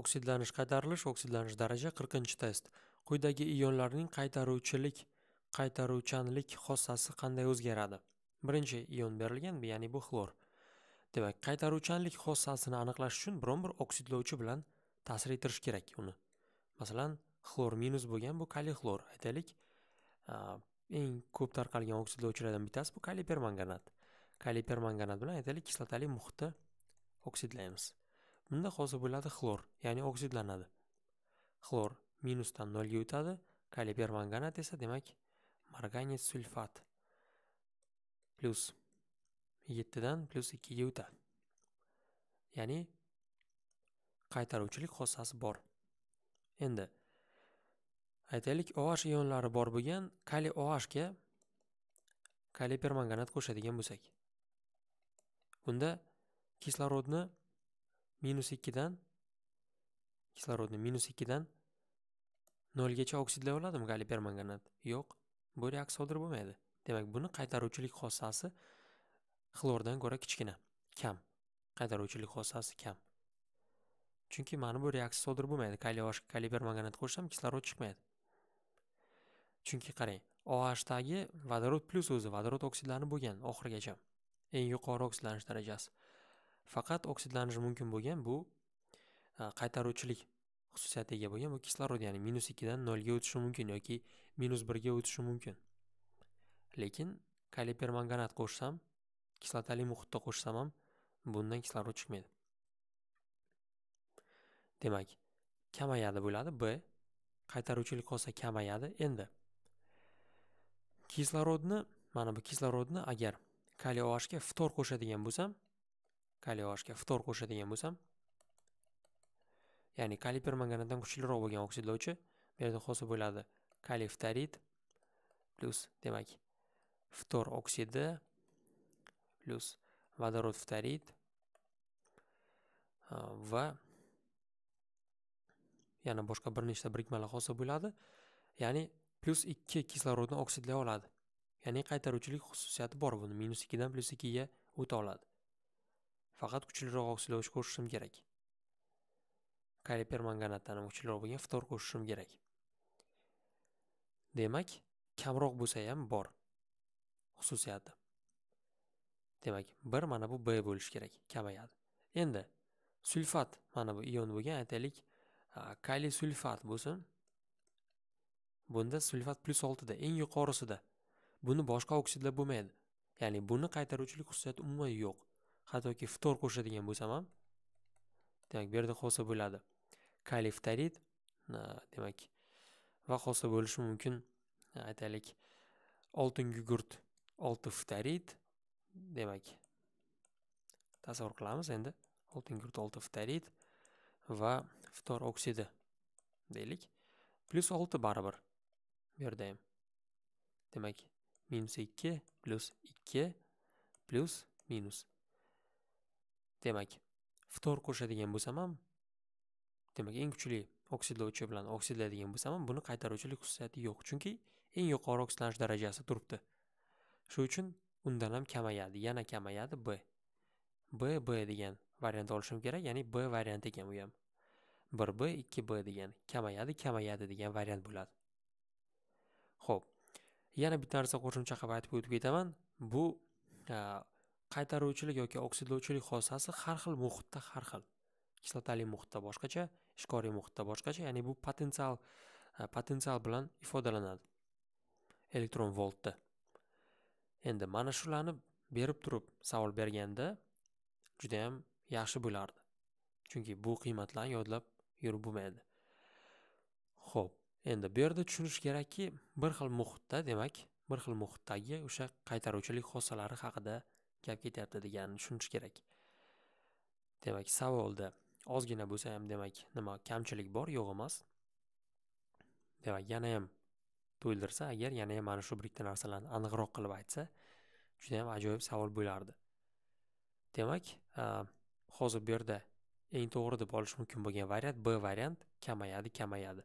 oksidlanish qaytarilish oksidlanish daraja 40 test quyidagi ionlarning qaytaruvchilik qaytaruvchanlik xossasi qanday o'zgaradi birinchi ion berilgan ya'ni bu xlor demak qaytaruvchanlik xossasini aniqlash uchun biron bir oksidlovchi bilan ta'sir ettirish kerak uni masalan xlor minus bo'lgan bu xlor aytaylik eng ko'p tarqalgan oksidlovchilardan bittasi bu permanganat kalipermanganat permanganat bilan aytaylik kislotali muhitni oksidlaymiz unda hosil bo'ladi xlor ya'ni oksidlanadi xlor minusdan nolga o'tadi kaliy permanganat esa demak marganit sulfat plyus yettidan plyus ikkiga o'tadi ya'ni qaytaruvchilik xossasi bor endi aytaylik oh ionlari bor bo'lgan kaliy ohga kaliy permanganat qo'shadigan bo'lsak unda kislorodni minus ikkidan kislorodni minus ikkidan nolgacha oksidlay oladimi galiy permanganat yo'q bu reaksiya sodir bo'lmaydi demak buni qaytaruvchilik xossasi xlordan ko'ra kichkina kam qaytaruvchilik xossasi kam chunki mana bu reaksiya sodir bo'lmaydi kaliy osh kaliy permanganat qo'shsam kislorod chiqmaydi chunki qarang ohdagi vodorod plyus o'zi vodorod oksidlari bo'lgan oxirigacha eng yuqori oksidlanish darajasi faqat oksidlanishi mumkin bo'lgan bu e, qaytaruvchilik xususiyatiga ega bo'lgan bu kislorod ya'ni minus ikkidan nolga o'tishi mumkin yoki minus birga o'tishi mumkin lekin kalipermanganat qo'shsam kislotali muhitda qo'shsam ham bundan kislorod chiqmaydi demak kamayadi bo'ladi b qaytaruvchilik qolsa kamayadi endi kislorodni mana bu kislorodni agar kaliy ohga ftor qo'shadigan bo'lsam Kalioshga ftor qo'shadigan bo'lsam, ya'ni kaliy permanganatdan kuchliroq bo'lgan oksidlovchi bu yerda hosil bo'ladi. Kaliftarid plus demak ftor oksidi plus vodorod ftorid va yana boshqa bir nechta birikmalar hosil bo'ladi. Ya'ni plus 2 kislorodni oksidlay oladi. Ya'ni qaytaruvchilik xususiyati bor buni -2 dan +2 ga o'ta oladi. faqat kuchliroq oksidlovchi qo'shishim kerak kaliy permanganatdan kuchliroq bo'lgan ftor qo'shishim kerak demak kamroq bo'lsa ham bor xususiyati demak bir mana bu b bo'lishi kerak kamayadi endi sulfat mana bu ion bo'lgan aytaylik kaliy sulfat bo'lsin bunda sulfat plyus oltida eng yuqorisida buni boshqa oksidlar bo'lmaydi ya'ni buni qaytaruvchilik xususiyati umuman yo'q hattoki ftor qo'shadigan bo'lsam ham demak bu yerda hosil bo'ladi kaliftarid demak va hosil bo'lishi mumkin aytaylik oltin gugurt olti ftarid demak tasavvur qilamiz endi oltin gugurt olti ftarid va ftor oksidi deylik plyus olti baribir bu yerda ham demak minus ikki plyus ikki plyus minus demak ftor qo'shadigan bo'lsam ham demak eng kuchli oksidlovchi bilan oksidlaydigan bo'lsam ham buni qaytaruvchilik xususiyati yo'q chunki eng yuqori oksidlanish darajasi turibdi shuning uchun undan ham kamayadi yana kamayadi b b b degan variant olishim kerak ya'ni b variant ekan u ham bir b ikki b degan kamayadi kamayadi degan variant bo'ladi ho'p yana bitta narsa qo'shimcha qilib aytib o'tib ketaman bu qaytaruvchilik yoki oksidlovchilik xossasi har xil muhitda har xil kislotali muhitda boshqacha ishkoriy muhitda boshqacha ya'ni bu potensial potensial bilan ifodalanadi elektron voltda endi mana shularni berib turib savol berganda judayam yaxshi bo'lardi chunki bu qiymatlarni yodlab yurib bo'lmaydi ho'p endi bu yerda tushunish kerakki bir xil muhitda demak bir xil muhitdagi o'sha qaytaruvchilik xossalari haqida gap ketyapti deganini tushunish kerak demak savolda ozgina bo'lsa ham demak nima kamchilik bor yo'q emas demak yana ham to'ldirsa agar yana ham mana shu bir ikkita narsalarni aniqroq qilib aytsa juda yam ajoyib savol bo'lardi demak hozir bu yerda eng to'g'ri deb olish mumkin bo'lgan variant b variant kamayadi kamayadi